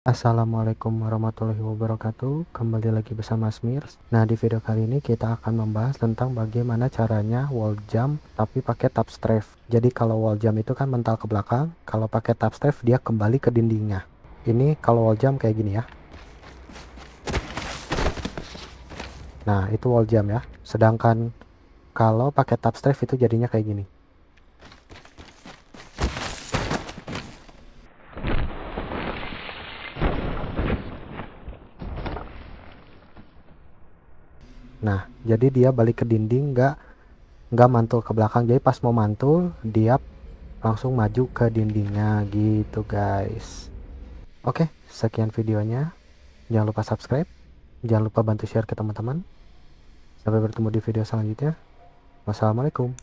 Assalamualaikum warahmatullahi wabarakatuh Kembali lagi bersama Smirs Nah di video kali ini kita akan membahas tentang bagaimana caranya wall jump tapi pakai tap strafe Jadi kalau wall jump itu kan mental ke belakang Kalau pakai tap strafe dia kembali ke dindingnya Ini kalau wall jump kayak gini ya Nah itu wall jump ya Sedangkan kalau pakai tap strafe itu jadinya kayak gini Nah, jadi dia balik ke dinding nggak nggak mantul ke belakang. Jadi pas mau mantul, dia langsung maju ke dindingnya gitu, guys. Oke, sekian videonya. Jangan lupa subscribe. Jangan lupa bantu share ke teman-teman. Sampai bertemu di video selanjutnya. Wassalamualaikum.